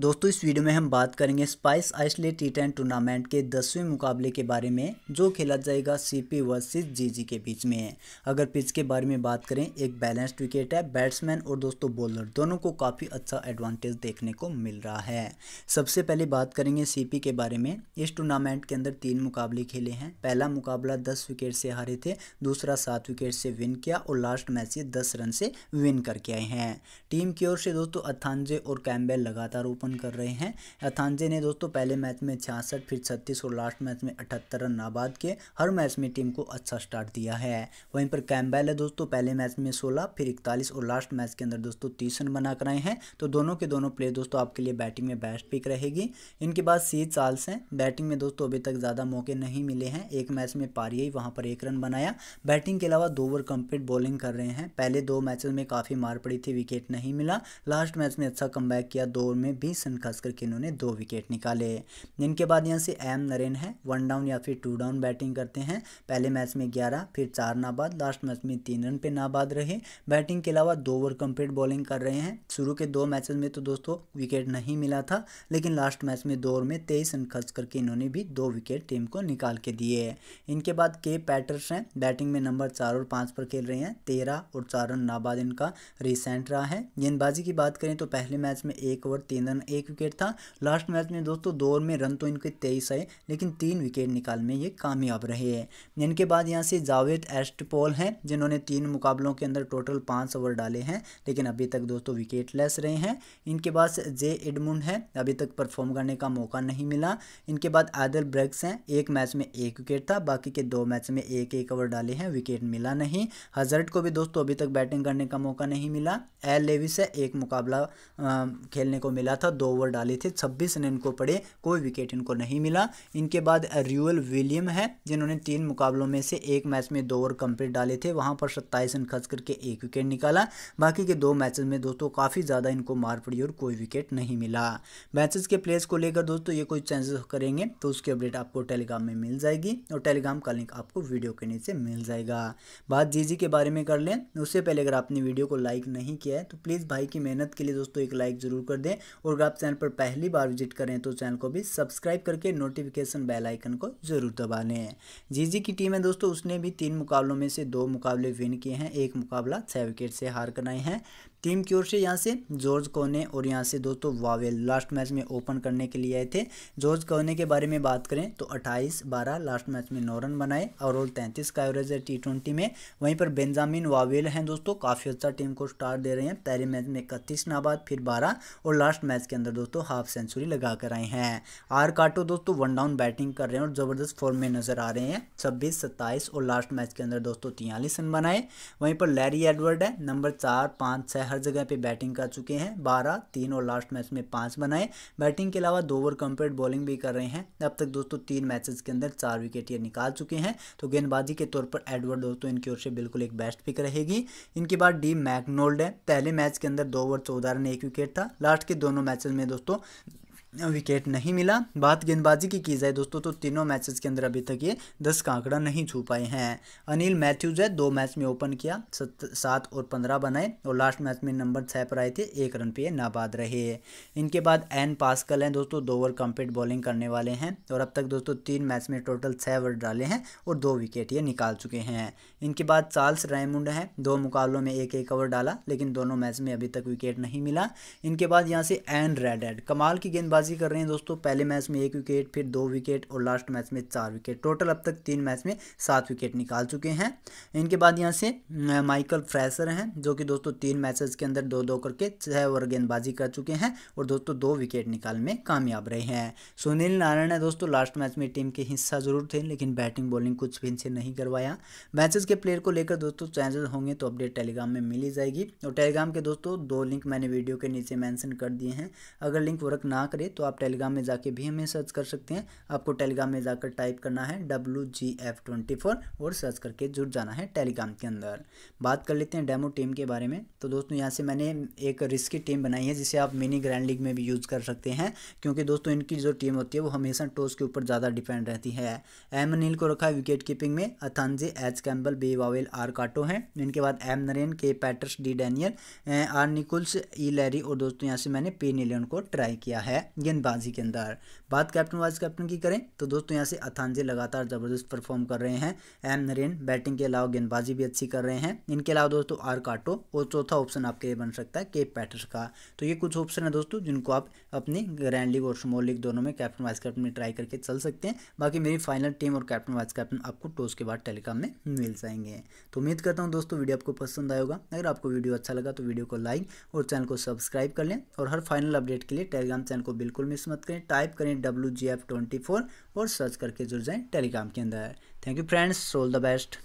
दोस्तों इस वीडियो में हम बात करेंगे Spice Isle T ten tournament के दसवें मुकाबले के बारे में जो खेला जाएगा सीपी वर्सेस जीजी के बीच में अगर पिच के बारे में बात करें एक बैलेंस्ड विकेट है बैट्समैन और दोस्तों बॉलर दोनों को काफ़ी अच्छा एडवांटेज देखने को मिल रहा है सबसे पहले बात करेंगे सी के बारे में इस टूर्नामेंट के अंदर तीन मुकाबले खेले हैं पहला मुकाबला दस विकेट से हारे थे दूसरा सात विकेट से विन किया और लास्ट मैच ये दस रन से विन करके आए हैं टीम की ओर से दोस्तों अथानजे और कैम्बेल लगातार ओपन कर रहे हैं अथानजे ने दोस्तों पहले मैच में छियासठ फिर छत्तीस और लास्ट मैच में अठहत्तर रन नाबाद के हर मैच में टीम को अच्छा स्टार्ट दिया है वहीं पर कैम्बेल है दोस्तों पहले मैच में सोलह फिर इकतालीस और लास्ट मैच के अंदर दोस्तों तीस रन बनाकर आए हैं तो दोनों के दोनों प्लेयर दोस्तों आपके लिए बैटिंग में बेस्ट पिक रहेगी इनके बाद सी चार्ल्स हैं बैटिंग में दोस्तों अभी तक ज़्यादा मौके नहीं मिले हैं एक मैच में पारिये ही वहाँ पर एक रन बनाया बैटिंग के अलावा दो ओवर कंप्लीट बॉलिंग कर रहे हैं पहले दो मैचेस में काफ़ी मार पड़ी थी विकेट नहीं मिला लास्ट मैच में अच्छा कम किया दो में भी ही सन खासकर इन्होंने दो विकेट निकाले इनके बाद यहाँ से एम नरेन है वन डाउन या फिर टू डाउन बैटिंग करते हैं पहले मैच में ग्यारह फिर चार नाबाद लास्ट मैच में तीन रन पे नाबाद रहे बैटिंग के अलावा दो ओवर कंप्लीट बॉलिंग कर रहे हैं शुरू के दो मैच में तो दोस्तों विकेट नहीं मिला था लेकिन लास्ट मैच में दो ओवर में तेईस रन खर्च करके इन्होंने भी दो विकेट टीम को निकाल के दिए इनके बाद के पैटर्स हैं बैटिंग में नंबर चार और पाँच पर खेल रहे हैं तेरह और चार रन नाबाद इनका रिसेंट रहा है गेंदबाजी की बात करें तो पहले मैच में एक ओवर तीन रन एक विकेट था लास्ट मैच में दोस्तों दो ओवर में रन तो इनके तेईस आए लेकिन तीन विकेट निकालने में ये कामयाब रहे हैं इनके बाद यहाँ से जावेद एस्टपोल हैं जिन्होंने तीन मुकाबलों के अंदर टोटल पाँच ओवर डाले हैं लेकिन अभी तक दोस्तों विकेट लेस रहे हैं इनके पास जे एडमुंड है अभी तक परफॉर्म करने का मौका नहीं मिला इनके बाद आदल ब्रेक्स हैं एक मैच में एक विकेट था बाकी के दो मैच में एक एक ओवर डाले हैं विकेट मिला नहीं हजरट को भी दोस्तों अभी तक बैटिंग करने का मौका नहीं मिला एल लेविस है एक मुकाबला खेलने को मिला था दो ओवर डाले थे छब्बीस रन इनको पड़े कोई विकेट इनको नहीं मिला इनके बाद र्यूअल विलियम है जिन्होंने तीन मुकाबलों में से एक मैच में दो ओवर कंप्लीट डाले थे वहां पर सत्ताईस रन खर्च करके एक विकेट निकाला बाकी के दो मैच में दोस्तों काफ़ी ज़्यादा इनको मार पड़ी और कोई विकेट नहीं मिला मैचेस के प्लेयर्स को लेकर दोस्तों ये कोई चेंजेस करेंगे तो उसकी अपडेट आपको टेलीग्राम में मिल जाएगी और टेलीग्राम का लिंक आपको वीडियो के नीचे मिल जाएगा बात जीजी के बारे में कर लें उससे पहले अगर आपने वीडियो को लाइक नहीं किया है तो प्लीज़ भाई की मेहनत के लिए दोस्तों एक लाइक ज़रूर कर दें और आप चैनल पर पहली बार विजिट करें तो चैनल को भी सब्सक्राइब करके नोटिफिकेशन बेल आइकन को जरूर दबा लें जीजी की टीम है दोस्तों उसने भी तीन मुकाबलों में से दो मुकाबले विन किए हैं एक मुकाबला छः विकेट से हार कर आए हैं टीम की ओर से यहाँ से जॉर्ज कोने और यहाँ से दोस्तों वावेल लास्ट मैच में ओपन करने के लिए आए थे जॉर्ज कोने के बारे में बात करें तो 28 12 लास्ट मैच में नौ रन बनाए और ओल तैंतीस का एवरेज है टी ट्वेंटी में वहीं पर बेंजामिन वावेल हैं दोस्तों काफ़ी अच्छा टीम को स्टार दे रहे हैं पहले मैच में इकतीस नाबाद फिर बारह और लास्ट मैच के अंदर दोस्तों हाफ सेंचुरी लगा कर आए हैं आर काटो दोस्तों वन डाउन बैटिंग कर रहे हैं और ज़बरदस्त फॉर्म में नजर आ रहे हैं छब्बीस सत्ताईस और लास्ट मैच के अंदर दोस्तों तियालीस रन बनाए वहीं पर लैरी एडवर्ड है नंबर चार पाँच छः हर जगह पे बैटिंग कर चुके हैं बारह तीन और लास्ट मैच में पाँच बनाए बैटिंग के अलावा दो ओवर कंप्लीट बॉलिंग भी कर रहे हैं अब तक दोस्तों तीन मैचेस के अंदर चार विकेट ये निकाल चुके हैं तो गेंदबाजी के तौर पर एडवर्ड दोस्तों इनकी ओर से बिल्कुल एक बेस्ट पिक रहेगी इनके बाद डी मैकनोल्ड है पहले मैच के अंदर दो ओवर चौदह रन एक विकेट था लास्ट के दोनों मैचेज में दोस्तों विकेट नहीं मिला बात गेंदबाजी की की जाए दोस्तों तो तीनों मैचेस के अंदर अभी तक ये दस का आंकड़ा नहीं छू पाए हैं अनिल मैथ्यूज है दो मैच में ओपन किया सत, सात और पंद्रह बनाए और लास्ट मैच में नंबर छः पर आए थे एक रन पे नाबाद रहे इनके बाद एन पास्कल हैं दोस्तों दो ओवर कंप्लीट बॉलिंग करने वाले हैं और अब तक दोस्तों तीन मैच में टोटल छः ओवर डाले हैं और दो विकेट ये निकाल चुके हैं इनके बाद चार्ल्स रायमुंड हैं दो मुकाबलों में एक एक ओवर डाला लेकिन दोनों मैच में अभी तक विकेट नहीं मिला इनके बाद यहाँ से एन रेड कमाल की गेंदबाजी बल्लेबाजी कर रहे हैं दोस्तों पहले मैच में एक विकेट फिर दो विकेट और लास्ट मैच में चार विकेट टोटल अब तक तीन मैच में सात विकेट निकाल चुके हैं इनके बाद यहाँ से माइकल फ्रेसर हैं जो कि दोस्तों तीन मैचेस के अंदर दो दो करके छः ओवर गेंदबाजी कर चुके हैं और दोस्तों दो विकेट निकालने में कामयाब रहे हैं सुनील नारायण है दोस्तों लास्ट मैच में टीम के हिस्सा जरूर थे लेकिन बैटिंग बॉलिंग कुछ भी इनसे नहीं करवाया मैचेस के प्लेयर को लेकर दोस्तों चैनल होंगे तो अपडेट टेलीग्राम में मिली जाएगी और टेलीग्राम के दोस्तों दो लिंक मैंने वीडियो के नीचे मैंशन कर दिए हैं अगर लिंक वर्क ना करे तो आप टेलीग्राम में जाके भी हमें सर्च कर सकते हैं आपको टेलीग्राम में जाकर टाइप करना है W G F twenty four और सर्च करके जुड़ जाना है टेलीग्राम के अंदर बात कर लेते हैं डेमो टीम के बारे में तो दोस्तों यहाँ से मैंने एक रिस्की टीम बनाई है जिसे आप मिनी ग्रैंड लीग में भी यूज़ कर सकते हैं क्योंकि दोस्तों इनकी जो टीम होती है वो हमेशा टॉस के ऊपर ज़्यादा डिपेंड रहती है एम अनिल को रखा है विकेट कीपिंग में Athanaze H Campbell B Wavell R Cato हैं इनके बाद M Narine K Peters D Daniel R Nicholls E Larry और दोस्तों यहाँ से मैंने पी नीलियन को ट्राई किया है गेंदबाजी के अंदर बात कैप्टन वाइस कैप्टन की करें तो दोस्तों यहाँ से अथानजे लगातार ज़बरदस्त परफॉर्म कर रहे हैं एम नरेन बैटिंग के अलावा गेंदबाजी भी अच्छी कर रहे हैं इनके अलावा दोस्तों आर काटो और चौथा ऑप्शन आपके लिए बन सकता है के पैटर्स का तो ये कुछ ऑप्शन है दोस्तों जिनको आप अपनी ग्रैंड लीग और स्मॉल लीग दोनों में कैप्टन वाइस कैप्टन में ट्राई करके चल सकते हैं बाकी मेरी फाइनल टीम और कैप्टन वाइस कैप्टन आपको टॉस के बाद टेलीकॉम में मिल जाएंगे तो उम्मीद करता हूँ दोस्तों वीडियो आपको पसंद आएगा अगर आपको वीडियो अच्छा लगा तो वीडियो को लाइक और चैनल को सब्सक्राइब कर लें और हर फाइनल अपडेट के लिए टेलीग्राम चैनल को बिल्कुल मिस मत करें टाइप करें W G F twenty four और सर्च करके जुड़ जाएँ टेलीग्राम के अंदर thank you friends all the best